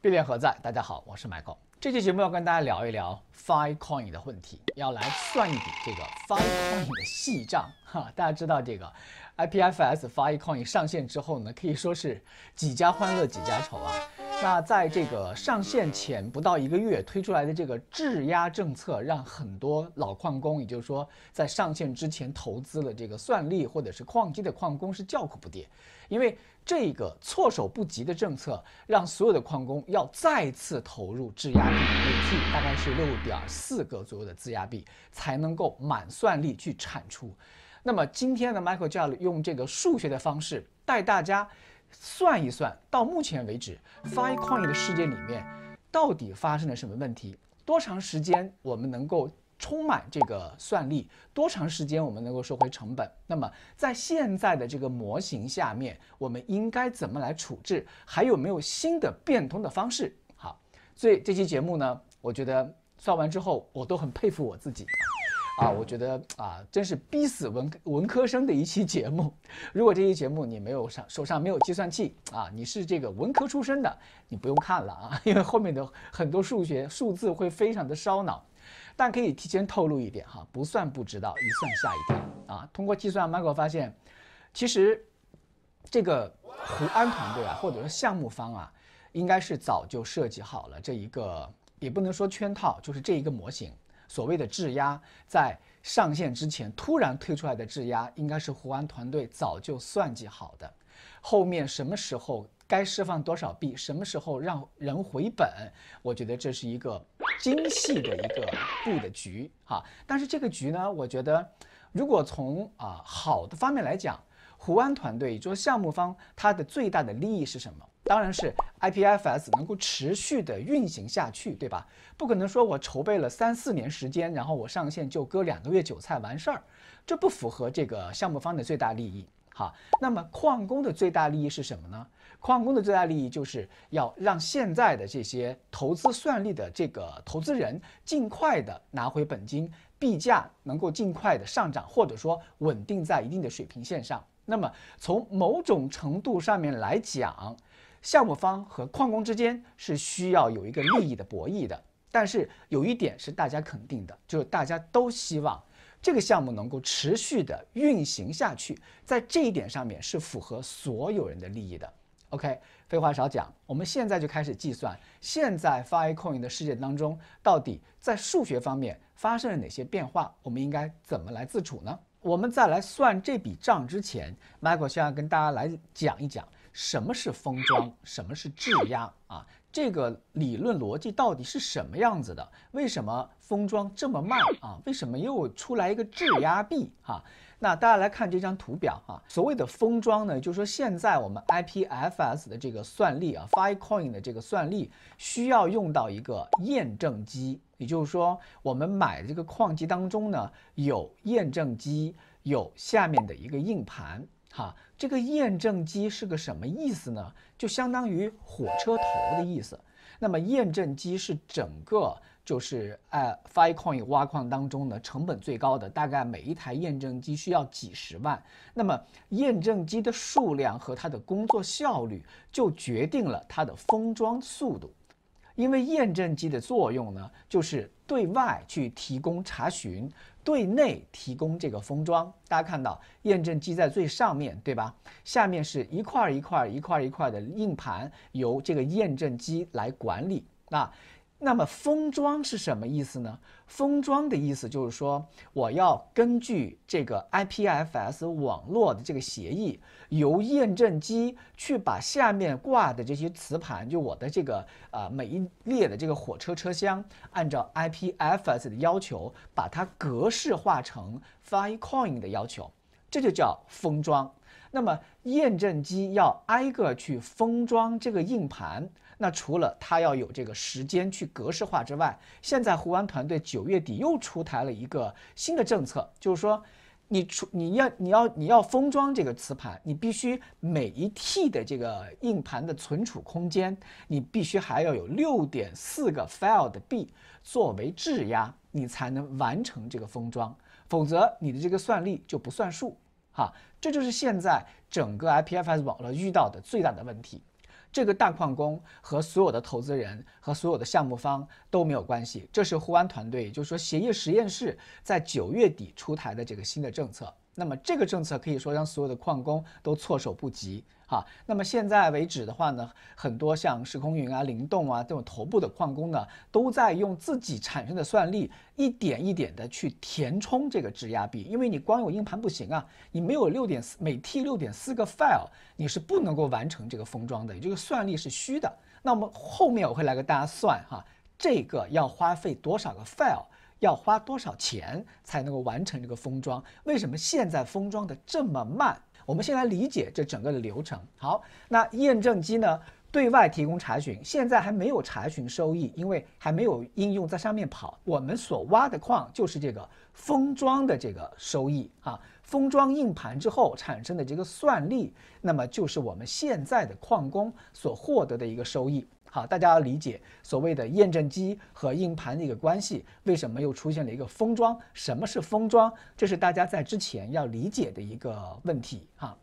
币链何在？大家好，我是 Michael。这期节目要跟大家聊一聊 Fi Coin 的问题，要来算一笔这个 Fi Coin 的细账。哈，大家知道这个 IPFS Fi Coin 上线之后呢，可以说是几家欢乐几家愁啊。那在这个上线前不到一个月推出来的这个质押政策，让很多老矿工，也就是说在上线之前投资了这个算力或者是矿机的矿工是叫苦不迭，因为这个措手不及的政策，让所有的矿工要再次投入质押币，每 T 大概是六点四个左右的质押币才能够满算力去产出。那么今天呢 Michael 将用这个数学的方式带大家。算一算，到目前为止，f i o 矿业的世界里面，到底发生了什么问题？多长时间我们能够充满这个算力？多长时间我们能够收回成本？那么，在现在的这个模型下面，我们应该怎么来处置？还有没有新的变通的方式？好，所以这期节目呢，我觉得算完之后，我都很佩服我自己。啊，我觉得啊，真是逼死文文科生的一期节目。如果这期节目你没有上，手上没有计算器啊，你是这个文科出身的，你不用看了啊，因为后面的很多数学数字会非常的烧脑。但可以提前透露一点哈，不算不知道，一算吓一跳啊。通过计算，Michael 发现，其实这个胡安团队啊，或者说项目方啊，应该是早就设计好了这一个，也不能说圈套，就是这一个模型。所谓的质押在上线之前突然推出来的质押，应该是胡安团队早就算计好的。后面什么时候该释放多少币，什么时候让人回本，我觉得这是一个精细的一个布的局哈。但是这个局呢，我觉得如果从啊好的方面来讲，胡安团队做项目方，它的最大的利益是什么？当然是 IPFS 能够持续的运行下去，对吧？不可能说我筹备了三四年时间，然后我上线就割两个月韭菜完事儿，这不符合这个项目方的最大利益。哈，那么矿工的最大利益是什么呢？矿工的最大利益就是要让现在的这些投资算力的这个投资人尽快的拿回本金，币价能够尽快的上涨，或者说稳定在一定的水平线上。那么从某种程度上面来讲，项目方和矿工之间是需要有一个利益的博弈的，但是有一点是大家肯定的，就是大家都希望这个项目能够持续的运行下去，在这一点上面是符合所有人的利益的。OK，废话少讲，我们现在就开始计算，现在 Fi Coin 的世界当中到底在数学方面发生了哪些变化，我们应该怎么来自处呢？我们在来算这笔账之前，Michael 需要跟大家来讲一讲。什么是封装？什么是质押啊？这个理论逻辑到底是什么样子的？为什么封装这么慢啊？为什么又出来一个质押币啊？那大家来看这张图表啊，所谓的封装呢，就是说现在我们 IPFS 的这个算力啊，Filecoin 的这个算力需要用到一个验证机，也就是说，我们买这个矿机当中呢，有验证机，有下面的一个硬盘哈。这个验证机是个什么意思呢？就相当于火车头的意思。那么验证机是整个就是呃 f i v e Coin 挖矿当中的成本最高的，大概每一台验证机需要几十万。那么验证机的数量和它的工作效率就决定了它的封装速度。因为验证机的作用呢，就是对外去提供查询，对内提供这个封装。大家看到验证机在最上面，对吧？下面是一块一块一块一块的硬盘，由这个验证机来管理那那么封装是什么意思呢？封装的意思就是说，我要根据这个 IPFS 网络的这个协议，由验证机去把下面挂的这些磁盘，就我的这个啊每一列的这个火车车厢，按照 IPFS 的要求把它格式化成 Filecoin 的要求，这就叫封装。那么验证机要挨个去封装这个硬盘。那除了它要有这个时间去格式化之外，现在胡安团队九月底又出台了一个新的政策，就是说，你出你要你要你要封装这个磁盘，你必须每一 T 的这个硬盘的存储空间，你必须还要有六点四个 file 的 B 作为质押，你才能完成这个封装，否则你的这个算力就不算数哈。这就是现在整个 IPFS 网络遇到的最大的问题。这个大矿工和所有的投资人和所有的项目方都没有关系，这是呼安团队，就是说协议实验室在九月底出台的这个新的政策。那么这个政策可以说让所有的矿工都措手不及啊。那么现在为止的话呢，很多像时空云啊、灵动啊这种头部的矿工呢，都在用自己产生的算力一点一点的去填充这个质押币，因为你光有硬盘不行啊，你没有六点四每 T 六点四个 file，你是不能够完成这个封装的，也就是算力是虚的。那么后面我会来给大家算哈，这个要花费多少个 file。要花多少钱才能够完成这个封装？为什么现在封装的这么慢？我们先来理解这整个的流程。好，那验证机呢？对外提供查询，现在还没有查询收益，因为还没有应用在上面跑。我们所挖的矿就是这个封装的这个收益啊，封装硬盘之后产生的这个算力，那么就是我们现在的矿工所获得的一个收益。好，大家要理解所谓的验证机和硬盘的一个关系，为什么又出现了一个封装？什么是封装？这是大家在之前要理解的一个问题啊。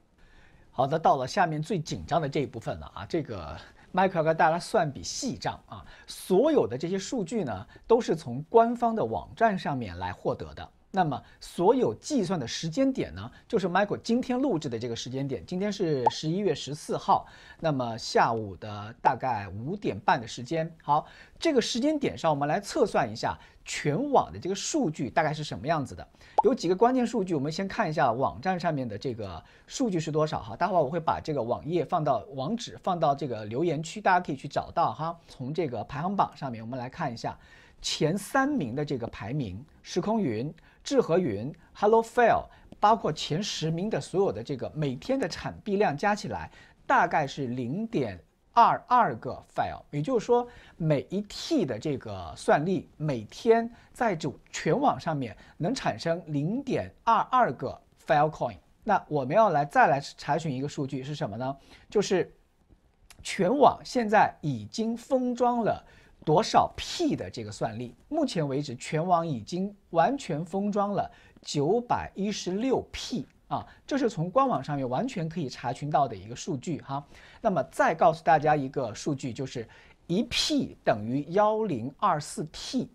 好的，到了下面最紧张的这一部分了啊！这个，Michael 跟大家算笔细账啊，所有的这些数据呢，都是从官方的网站上面来获得的。那么所有计算的时间点呢，就是 Michael 今天录制的这个时间点，今天是十一月十四号，那么下午的大概五点半的时间。好，这个时间点上，我们来测算一下全网的这个数据大概是什么样子的。有几个关键数据，我们先看一下网站上面的这个数据是多少哈。待会儿我会把这个网页放到网址，放到这个留言区，大家可以去找到哈。从这个排行榜上面，我们来看一下前三名的这个排名，时空云。智和云、Hello File，包括前十名的所有的这个每天的产币量加起来，大概是零点二二个 File，也就是说，每一 T 的这个算力，每天在主全网上面能产生零点二二个 File Coin。那我们要来再来查询一个数据是什么呢？就是全网现在已经封装了。多少 P 的这个算力？目前为止，全网已经完全封装了九百一十六 P 啊，这是从官网上面完全可以查询到的一个数据哈。那么再告诉大家一个数据，就是一 P 等于幺零二四 T，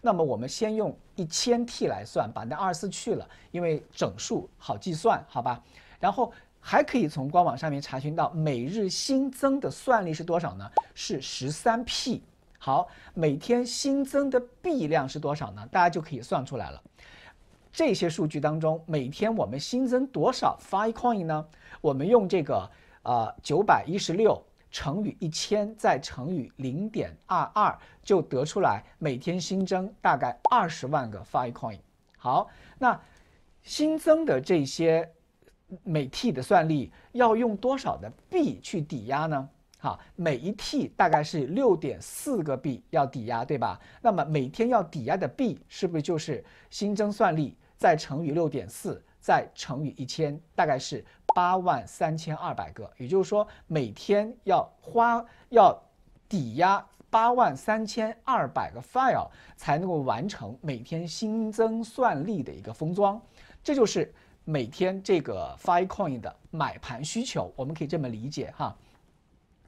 那么我们先用一千 T 来算，把那二四去了，因为整数好计算，好吧？然后还可以从官网上面查询到每日新增的算力是多少呢？是十三 P。好，每天新增的币量是多少呢？大家就可以算出来了。这些数据当中，每天我们新增多少 Fi e Coin 呢？我们用这个呃九百一十六乘以一千，再乘以零点二二，就得出来每天新增大概二十万个 Fi e Coin。好，那新增的这些每 T 的算力要用多少的币去抵押呢？好，每一 T 大概是六点四个币要抵押，对吧？那么每天要抵押的币是不是就是新增算力再乘以六点四，再乘以一千，大概是八万三千二百个？也就是说，每天要花要抵押八万三千二百个 File 才能够完成每天新增算力的一个封装，这就是每天这个 Filecoin 的买盘需求。我们可以这么理解哈。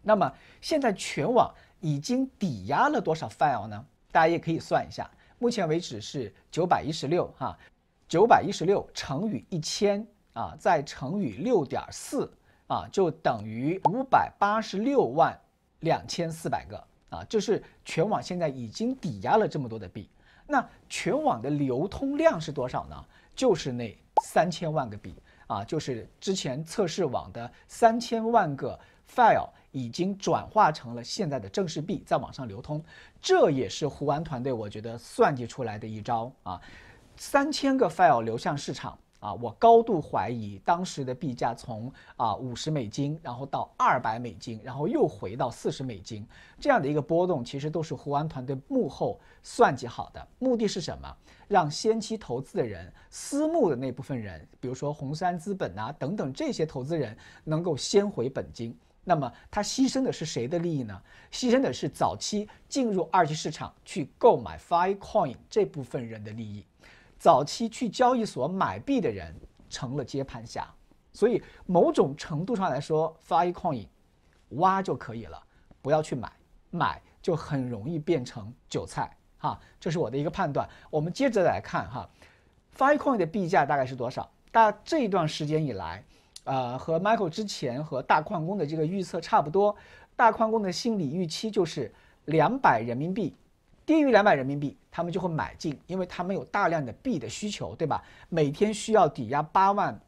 那么现在全网已经抵押了多少 file 呢？大家也可以算一下，目前为止是九百一十六哈，九百一十六乘以一千啊，再乘以六点四啊，就等于五百八十六万两千四百个啊，就是全网现在已经抵押了这么多的币。那全网的流通量是多少呢？就是那三千万个币啊，就是之前测试网的三千万个 file。已经转化成了现在的正式币在网上流通，这也是胡安团队我觉得算计出来的一招啊。三千个 file 流向市场啊，我高度怀疑当时的币价从啊五十美金，然后到二百美金，然后又回到四十美金这样的一个波动，其实都是胡安团队幕后算计好的。目的是什么？让先期投资的人、私募的那部分人，比如说红杉资本呐等等这些投资人，能够先回本金。那么它牺牲的是谁的利益呢？牺牲的是早期进入二级市场去购买 Fire Coin 这部分人的利益，早期去交易所买币的人成了接盘侠。所以某种程度上来说，Fire Coin 挖就可以了，不要去买，买就很容易变成韭菜哈。这是我的一个判断。我们接着来看哈，Fire Coin 的币价大概是多少？大这段时间以来。呃，和 Michael 之前和大矿工的这个预测差不多，大矿工的心理预期就是两百人民币，低于两百人民币他们就会买进，因为他们有大量的币的需求，对吧？每天需要抵押八万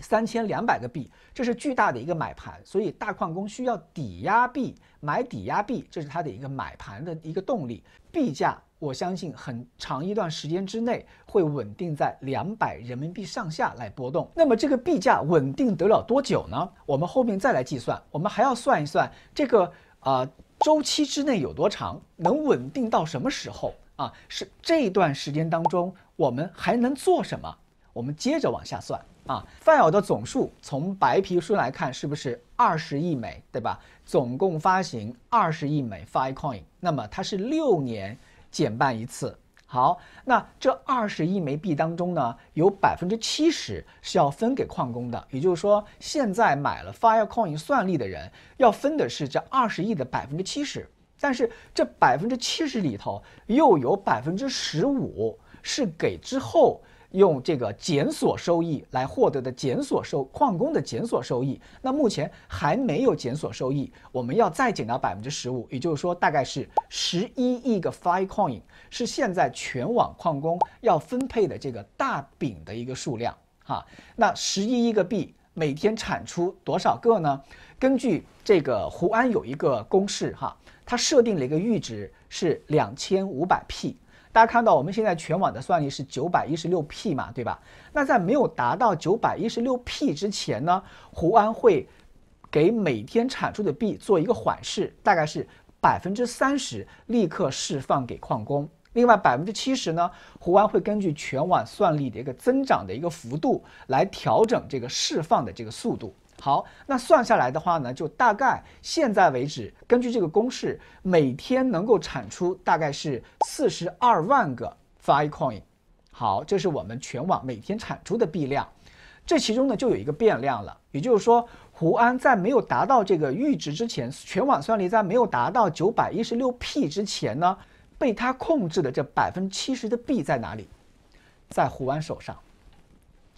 三千两百个币，这是巨大的一个买盘，所以大矿工需要抵押币买抵押币，这是它的一个买盘的一个动力，币价。我相信很长一段时间之内会稳定在两百人民币上下来波动。那么这个币价稳定得了多久呢？我们后面再来计算。我们还要算一算这个啊周期之内有多长，能稳定到什么时候啊？是这段时间当中我们还能做什么？我们接着往下算啊。Fi l 的总数从白皮书来看是不是二十亿美，对吧？总共发行二十亿美 Fi e Coin。那么它是六年。减半一次，好，那这二十亿枚币当中呢，有百分之七十是要分给矿工的，也就是说，现在买了 FireCoin 算力的人要分的是这二十亿的百分之七十，但是这百分之七十里头又有百分之十五是给之后。用这个检索收益来获得的检索收矿工的检索收益，那目前还没有检索收益，我们要再减到百分之十五，也就是说大概是十一亿个 Fi e Coin 是现在全网矿工要分配的这个大饼的一个数量哈。那十一亿个币每天产出多少个呢？根据这个胡安有一个公式哈，他设定了一个阈值是两千五百 P。大家看到我们现在全网的算力是九百一十六 P 嘛，对吧？那在没有达到九百一十六 P 之前呢，胡安会给每天产出的币做一个缓释，大概是百分之三十立刻释放给矿工，另外百分之七十呢，胡安会根据全网算力的一个增长的一个幅度来调整这个释放的这个速度。好，那算下来的话呢，就大概现在为止，根据这个公式，每天能够产出大概是四十二万个 Fae Coin。好，这是我们全网每天产出的币量。这其中呢，就有一个变量了，也就是说，胡安在没有达到这个阈值之前，全网算力在没有达到九百一十六 P 之前呢，被他控制的这百分之七十的币在哪里？在胡安手上。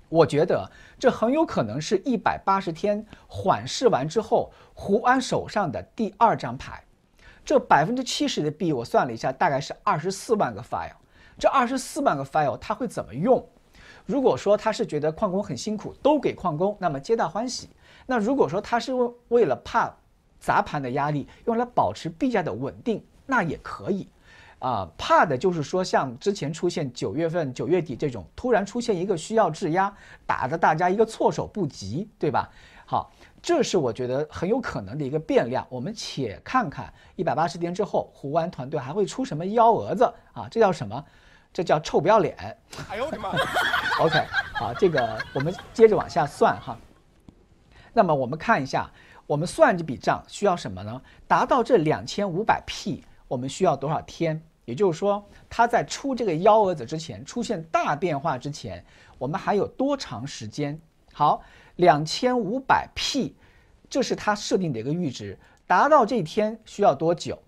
我觉得这很有可能是一百八十天缓释完之后，胡安手上的第二张牌。这百分之七十的币，我算了一下，大概是二十四万个 file。这二十四万个 file，他会怎么用？如果说他是觉得矿工很辛苦，都给矿工，那么皆大欢喜。那如果说他是为为了怕砸盘的压力，用来保持币价的稳定，那也可以。啊，怕的就是说，像之前出现九月份、九月底这种突然出现一个需要质押，打的大家一个措手不及，对吧？好，这是我觉得很有可能的一个变量。我们且看看一百八十天之后，胡安团队还会出什么幺蛾子啊？这叫什么？这叫臭不要脸！哎呦我的妈！OK，好，这个我们接着往下算哈。那么我们看一下，我们算这笔账需要什么呢？达到这两千五百 P，我们需要多少天？也就是说，它在出这个幺蛾子之前，出现大变化之前，我们还有多长时间？好，两千五百 P，这是它设定的一个阈值，达到这一天需要多久？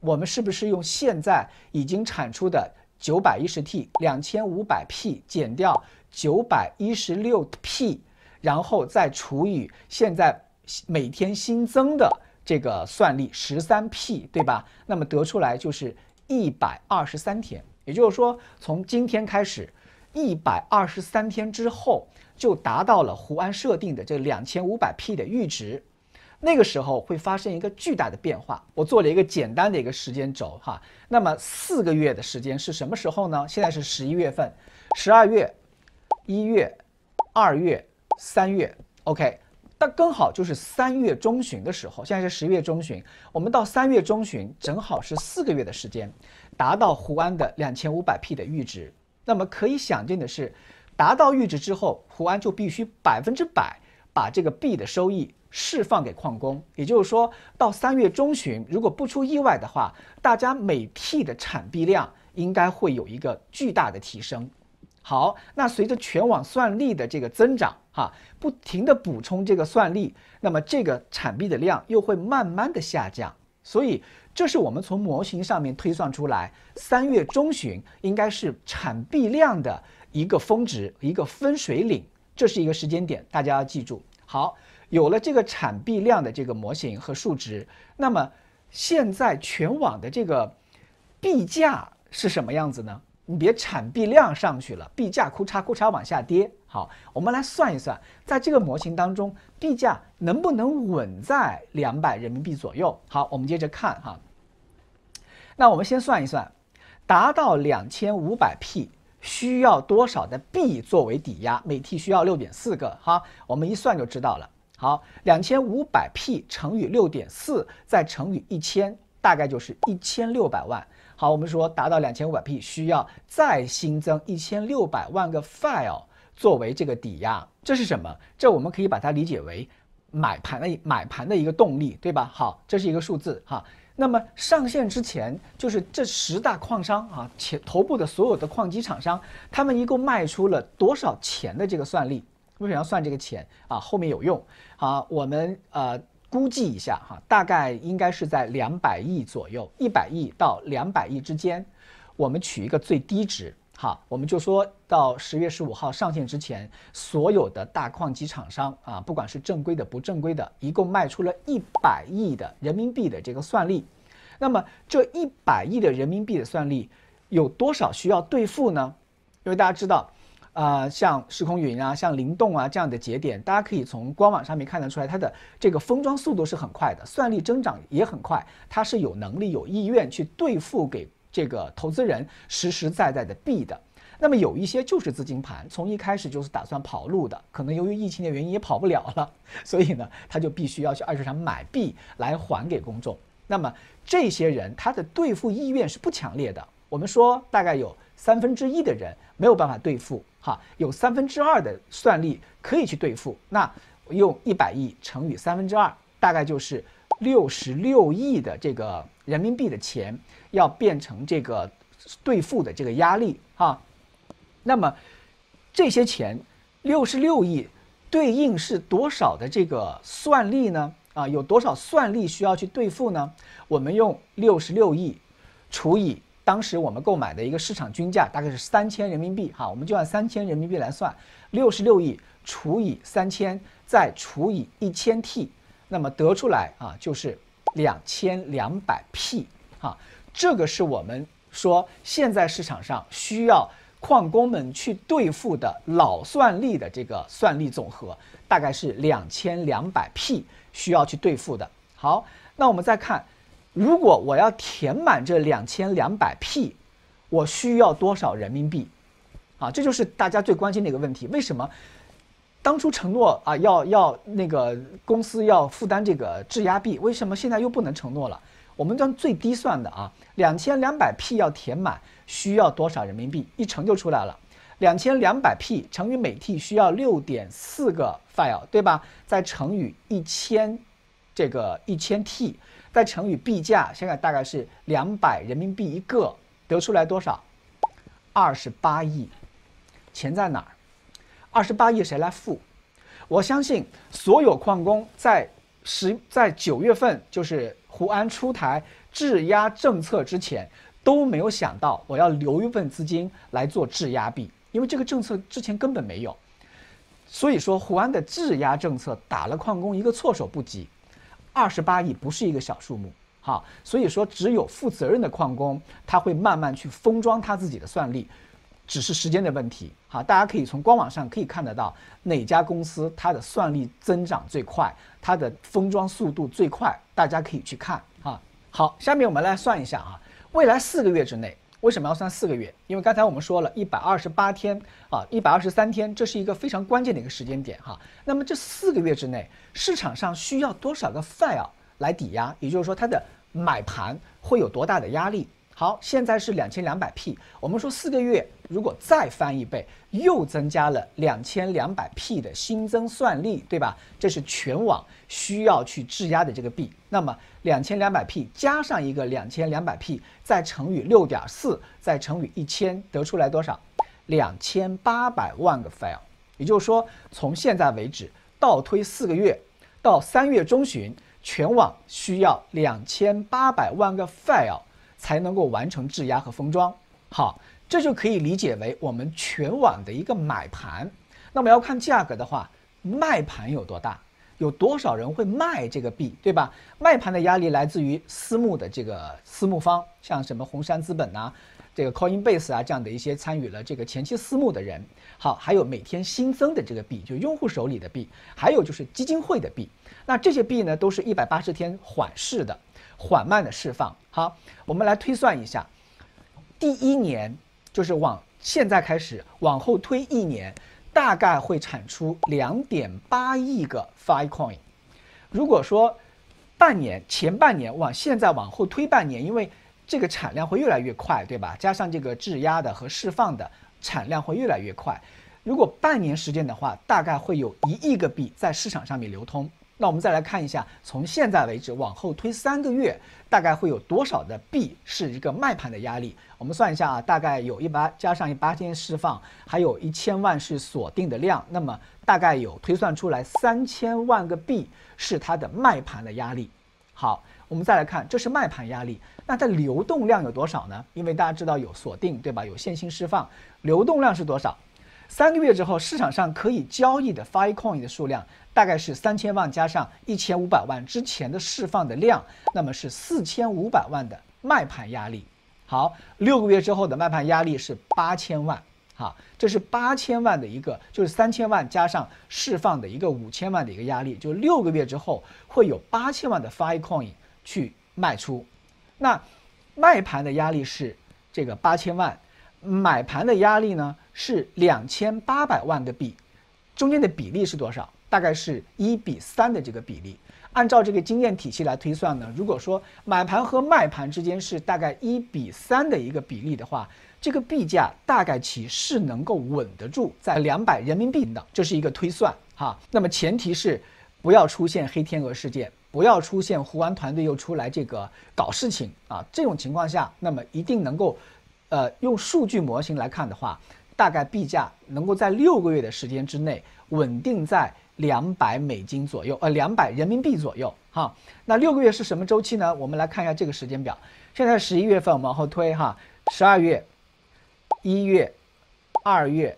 我们是不是用现在已经产出的九百一十 T，两千五百 P 减掉九百一十六 P，然后再除以现在每天新增的这个算力十三 P，对吧？那么得出来就是。一百二十三天，也就是说，从今天开始，一百二十三天之后就达到了胡安设定的这两千五百 P 的阈值，那个时候会发生一个巨大的变化。我做了一个简单的一个时间轴，哈，那么四个月的时间是什么时候呢？现在是十一月份，十二月、一月、二月、三月，OK。那刚好就是三月中旬的时候，现在是十月中旬，我们到三月中旬正好是四个月的时间，达到胡安的两千五百 P 的阈值。那么可以想见的是，达到阈值之后，胡安就必须百分之百把这个币的收益释放给矿工。也就是说，到三月中旬，如果不出意外的话，大家每 T 的产币量应该会有一个巨大的提升。好，那随着全网算力的这个增长，哈，不停的补充这个算力，那么这个产币的量又会慢慢的下降。所以这是我们从模型上面推算出来，三月中旬应该是产币量的一个峰值，一个分水岭，这是一个时间点，大家要记住。好，有了这个产币量的这个模型和数值，那么现在全网的这个币价是什么样子呢？你别产币量上去了，币价枯嚓枯嚓往下跌。好，我们来算一算，在这个模型当中，币价能不能稳在两百人民币左右？好，我们接着看哈。那我们先算一算，达到两千五百 P 需要多少的币作为抵押？每 T 需要六点四个哈，我们一算就知道了。好，两千五百 P 乘以六点四，再乘以一千，大概就是一千六百万。好，我们说达到两千五百 P 需要再新增一千六百万个 file 作为这个抵押，这是什么？这我们可以把它理解为买盘的买盘的一个动力，对吧？好，这是一个数字哈。那么上线之前，就是这十大矿商啊，前头部的所有的矿机厂商，他们一共卖出了多少钱的这个算力？为什么要算这个钱啊？后面有用。好，我们呃。估计一下哈，大概应该是在两百亿左右，一百亿到两百亿之间，我们取一个最低值哈，我们就说到十月十五号上线之前，所有的大矿机厂商啊，不管是正规的不正规的，一共卖出了一百亿的人民币的这个算力，那么这一百亿的人民币的算力有多少需要兑付呢？因为大家知道。啊，像时空云啊，像灵动啊这样的节点，大家可以从官网上面看得出来，它的这个封装速度是很快的，算力增长也很快，它是有能力、有意愿去兑付给这个投资人实实在在的币的。那么有一些就是资金盘，从一开始就是打算跑路的，可能由于疫情的原因也跑不了了，所以呢，他就必须要去二手市场买币来还给公众。那么这些人他的兑付意愿是不强烈的。我们说大概有。三分之一的人没有办法兑付，哈，有三分之二的算力可以去兑付。那用一百亿乘以三分之二，大概就是六十六亿的这个人民币的钱要变成这个兑付的这个压力，哈。那么这些钱，六十六亿对应是多少的这个算力呢？啊，有多少算力需要去兑付呢？我们用六十六亿除以。当时我们购买的一个市场均价大概是三千人民币，哈，我们就按三千人民币来算，六十六亿除以三千再除以一千 T，那么得出来啊就是两千两百 P，哈，这个是我们说现在市场上需要矿工们去兑付的老算力的这个算力总和，大概是两千两百 P 需要去兑付的。好，那我们再看。如果我要填满这两千两百 P，我需要多少人民币？啊，这就是大家最关心的一个问题。为什么当初承诺啊要要那个公司要负担这个质押币？为什么现在又不能承诺了？我们按最低算的啊，两千两百 P 要填满需要多少人民币？一乘就出来了，两千两百 P 乘以每 T 需要六点四个 file，对吧？再乘以一千，这个一千 T。再乘以币价，现在大概是两百人民币一个，得出来多少？二十八亿。钱在哪儿？二十八亿谁来付？我相信所有矿工在十在九月份，就是胡安出台质押政策之前，都没有想到我要留一份资金来做质押币，因为这个政策之前根本没有。所以说，胡安的质押政策打了矿工一个措手不及。二十八亿不是一个小数目，好，所以说只有负责任的矿工，他会慢慢去封装他自己的算力，只是时间的问题，好，大家可以从官网上可以看得到哪家公司它的算力增长最快，它的封装速度最快，大家可以去看，哈，好，下面我们来算一下啊，未来四个月之内。为什么要算四个月？因为刚才我们说了一百二十八天啊，一百二十三天，这是一个非常关键的一个时间点哈。那么这四个月之内，市场上需要多少个 file 来抵押？也就是说它的买盘会有多大的压力？好，现在是两千两百 p，我们说四个月如果再翻一倍，又增加了两千两百 p 的新增算力，对吧？这是全网需要去质押的这个币。那么。两千两百 P 加上一个两千两百 P，再乘以六点四，再乘以一千，得出来多少？两千八百万个 file，也就是说，从现在为止倒推四个月，到三月中旬，全网需要两千八百万个 file 才能够完成质押和封装。好，这就可以理解为我们全网的一个买盘。那么要看价格的话，卖盘有多大？有多少人会卖这个币，对吧？卖盘的压力来自于私募的这个私募方，像什么红杉资本呐，这个 Coinbase 啊这样的一些参与了这个前期私募的人。好，还有每天新增的这个币，就用户手里的币，还有就是基金会的币。那这些币呢，都是一百八十天缓释的，缓慢的释放。好，我们来推算一下，第一年就是往现在开始往后推一年。大概会产出两点八亿个 Fi e Coin。如果说半年前半年往现在往后推半年，因为这个产量会越来越快，对吧？加上这个质押的和释放的产量会越来越快。如果半年时间的话，大概会有一亿个币在市场上面流通。那我们再来看一下，从现在为止往后推三个月，大概会有多少的币是一个卖盘的压力？我们算一下啊，大概有一八加上一八天释放，还有一千万是锁定的量，那么大概有推算出来三千万个币是它的卖盘的压力。好，我们再来看，这是卖盘压力，那它流动量有多少呢？因为大家知道有锁定，对吧？有线性释放，流动量是多少？三个月之后，市场上可以交易的 f i coin 的数量大概是三千万加上一千五百万之前的释放的量，那么是四千五百万的卖盘压力。好，六个月之后的卖盘压力是八千万，好，这是八千万的一个，就是三千万加上释放的一个五千万的一个压力，就六个月之后会有八千万的 f i coin 去卖出，那卖盘的压力是这个八千万，买盘的压力呢？是两千八百万个币，中间的比例是多少？大概是一比三的这个比例。按照这个经验体系来推算呢，如果说买盘和卖盘之间是大概一比三的一个比例的话，这个币价大概其是能够稳得住在两百人民币的，这是一个推算哈。那么前提是不要出现黑天鹅事件，不要出现胡安团队又出来这个搞事情啊。这种情况下，那么一定能够，呃，用数据模型来看的话。大概币价能够在六个月的时间之内稳定在两百美金左右，呃，两百人民币左右，哈。那六个月是什么周期呢？我们来看一下这个时间表。现在十一月份，我们往后推哈，十二月、一月、二月、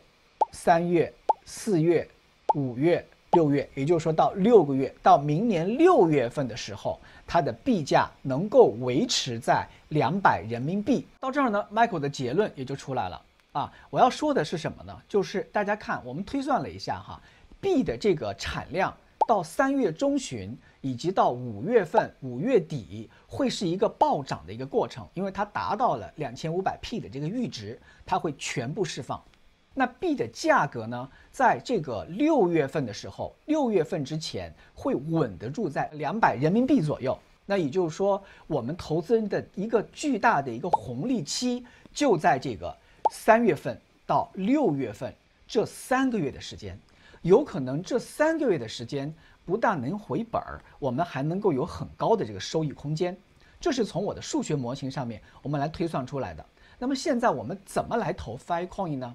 三月、四月、五月、六月，也就是说到六个月，到明年六月份的时候，它的币价能够维持在两百人民币。到这儿呢，Michael 的结论也就出来了。啊，我要说的是什么呢？就是大家看，我们推算了一下哈，币的这个产量到三月中旬，以及到五月份、五月底会是一个暴涨的一个过程，因为它达到了两千五百 P 的这个阈值，它会全部释放。那币的价格呢，在这个六月份的时候，六月份之前会稳得住在两百人民币左右。那也就是说，我们投资人的一个巨大的一个红利期就在这个。三月份到六月份这三个月的时间，有可能这三个月的时间不但能回本儿，我们还能够有很高的这个收益空间。这是从我的数学模型上面我们来推算出来的。那么现在我们怎么来投 Fi Coin 呢？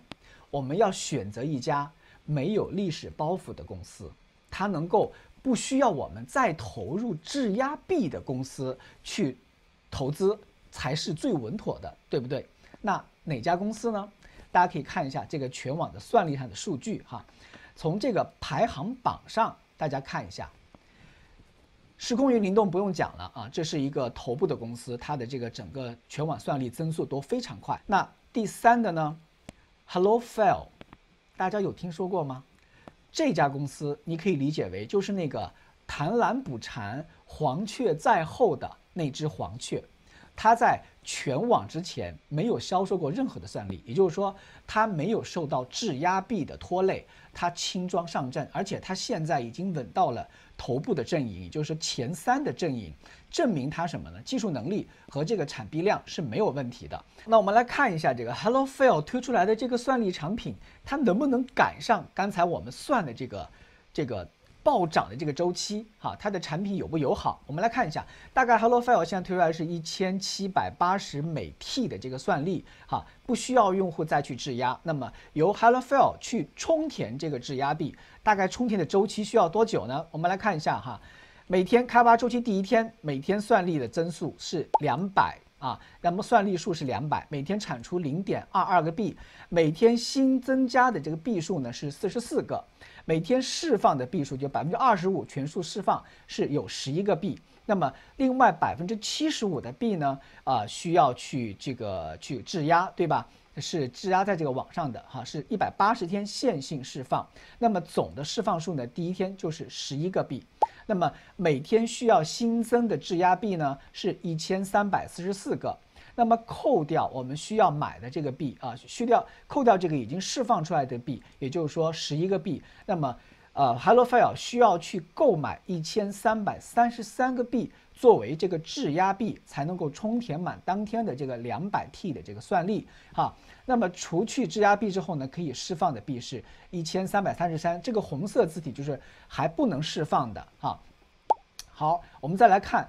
我们要选择一家没有历史包袱的公司，它能够不需要我们再投入质押币的公司去投资才是最稳妥的，对不对？那。哪家公司呢？大家可以看一下这个全网的算力上的数据哈。从这个排行榜上，大家看一下，时空云灵动不用讲了啊，这是一个头部的公司，它的这个整个全网算力增速都非常快。那第三个呢，HelloFile，大家有听说过吗？这家公司你可以理解为就是那个“螳螂捕蝉，黄雀在后”的那只黄雀。他在全网之前没有销售过任何的算力，也就是说，他没有受到质押币的拖累，他轻装上阵，而且他现在已经稳到了头部的阵营，也就是前三的阵营，证明他什么呢？技术能力和这个产币量是没有问题的。那我们来看一下这个 Hello Fail 推出来的这个算力产品，它能不能赶上刚才我们算的这个，这个？暴涨的这个周期，哈，它的产品友不友好？我们来看一下，大概 Hello File 现在推出来是一千七百八十美 T 的这个算力，哈，不需要用户再去质押，那么由 Hello File 去充填这个质押币，大概充填的周期需要多久呢？我们来看一下哈，每天开发周期第一天，每天算力的增速是两百啊，那么算力数是两百，每天产出零点二二个币，每天新增加的这个币数呢是四十四个。每天释放的币数就百分之二十五，全数释放是有十一个币，那么另外百分之七十五的币呢，啊需要去这个去质押，对吧？是质押在这个网上的哈，是一百八十天线性释放。那么总的释放数呢，第一天就是十一个币，那么每天需要新增的质押币呢是一千三百四十四个。那么扣掉我们需要买的这个币啊，去掉扣掉这个已经释放出来的币，也就是说十一个币。那么，呃，HelloFi 需要去购买一千三百三十三个币作为这个质押币，才能够充填满当天的这个两百 T 的这个算力哈。那么除去质押币之后呢，可以释放的币是一千三百三十三。这个红色字体就是还不能释放的哈。好，我们再来看。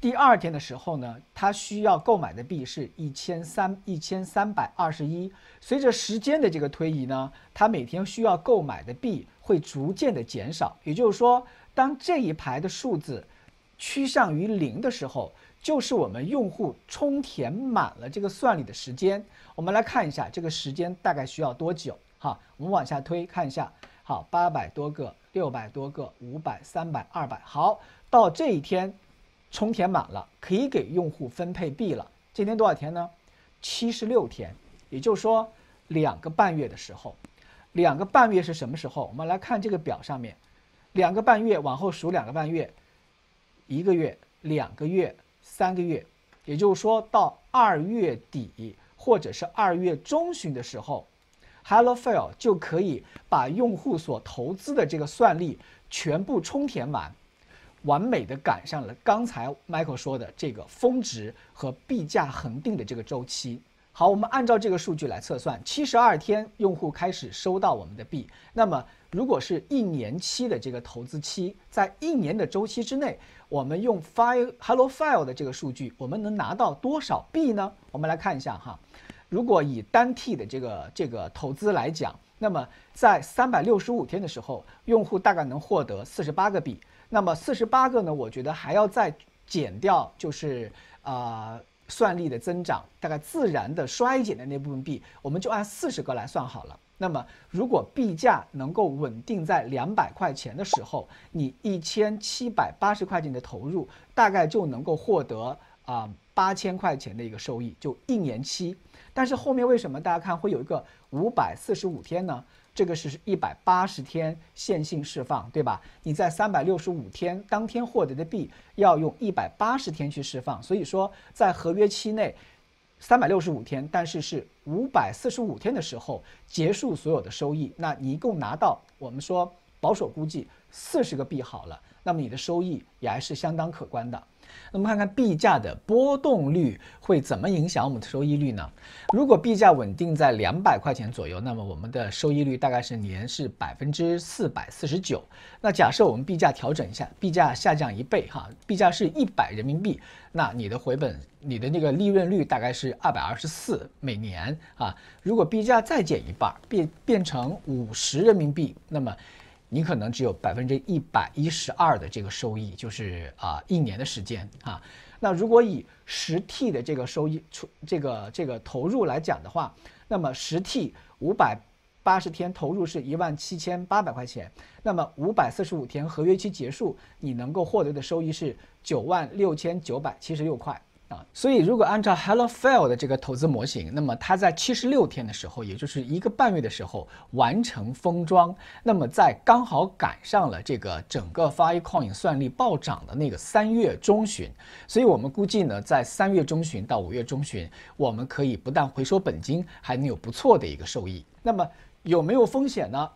第二天的时候呢，他需要购买的币是一千三一千三百二十一。随着时间的这个推移呢，他每天需要购买的币会逐渐的减少。也就是说，当这一排的数字趋向于零的时候，就是我们用户充填满了这个算力的时间。我们来看一下这个时间大概需要多久？哈，我们往下推看一下。好，八百多个，六百多个，五百、三百、二百。好，到这一天。充填满了，可以给用户分配币了。今天多少天呢？七十六天，也就是说两个半月的时候。两个半月是什么时候？我们来看这个表上面，两个半月往后数两个半月，一个月、两个月、三个月，也就是说到二月底或者是二月中旬的时候，HelloFi 就可以把用户所投资的这个算力全部充填满。完美的赶上了刚才 Michael 说的这个峰值和币价恒定的这个周期。好，我们按照这个数据来测算，七十二天用户开始收到我们的币。那么，如果是一年期的这个投资期，在一年的周期之内，我们用 File Hello File 的这个数据，我们能拿到多少币呢？我们来看一下哈，如果以单 T 的这个这个投资来讲，那么在三百六十五天的时候，用户大概能获得四十八个币。那么四十八个呢？我觉得还要再减掉，就是啊算力的增长大概自然的衰减的那部分币，我们就按四十个来算好了。那么如果币价能够稳定在两百块钱的时候，你一千七百八十块钱的投入，大概就能够获得啊八千块钱的一个收益，就一年期。但是后面为什么大家看会有一个五百四十五天呢？这个是一百八十天线性释放，对吧？你在三百六十五天当天获得的币，要用一百八十天去释放。所以说，在合约期内，三百六十五天，但是是五百四十五天的时候结束所有的收益。那你一共拿到，我们说保守估计四十个币好了，那么你的收益也还是相当可观的。那么看看币价的波动率会怎么影响我们的收益率呢？如果币价稳定在两百块钱左右，那么我们的收益率大概是年是百分之四百四十九。那假设我们币价调整一下，币价下降一倍，哈，币价是一百人民币，那你的回本，你的那个利润率大概是二百二十四每年啊。如果币价再减一半，变变成五十人民币，那么。你可能只有百分之一百一十二的这个收益，就是啊一年的时间啊。那如果以十 T 的这个收益，出这个这个投入来讲的话，那么十 T 五百八十天投入是一万七千八百块钱，那么五百四十五天合约期结束，你能够获得的收益是九万六千九百七十六块。啊，所以如果按照 Hello File 的这个投资模型，那么它在七十六天的时候，也就是一个半月的时候完成封装，那么在刚好赶上了这个整个 f i i n 算力暴涨的那个三月中旬，所以我们估计呢，在三月中旬到五月中旬，我们可以不但回收本金，还能有不错的一个收益。那么有没有风险呢？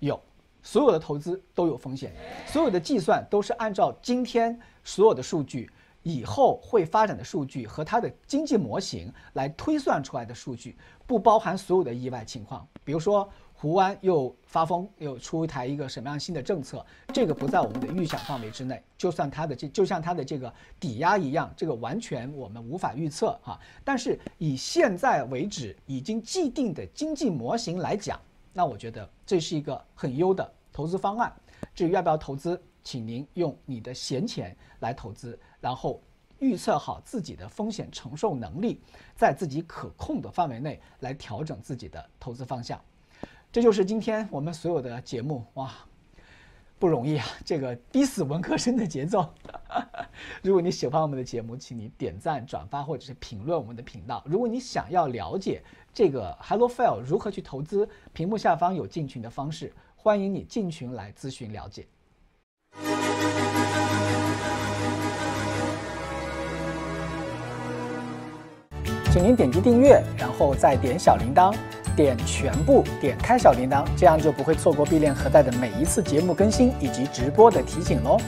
有，所有的投资都有风险，所有的计算都是按照今天所有的数据。以后会发展的数据和它的经济模型来推算出来的数据，不包含所有的意外情况，比如说胡湾又发疯又出台一个什么样新的政策，这个不在我们的预想范围之内。就算它的这就像它的这个抵押一样，这个完全我们无法预测哈。但是以现在为止已经既定的经济模型来讲，那我觉得这是一个很优的投资方案。至于要不要投资？请您用你的闲钱来投资，然后预测好自己的风险承受能力，在自己可控的范围内来调整自己的投资方向。这就是今天我们所有的节目哇，不容易啊！这个逼死文科生的节奏。如果你喜欢我们的节目，请你点赞、转发或者是评论我们的频道。如果你想要了解这个 Hello f i l e 如何去投资，屏幕下方有进群的方式，欢迎你进群来咨询了解。请您点击订阅，然后再点小铃铛，点全部，点开小铃铛，这样就不会错过《碧练荷带》的每一次节目更新以及直播的提醒喽。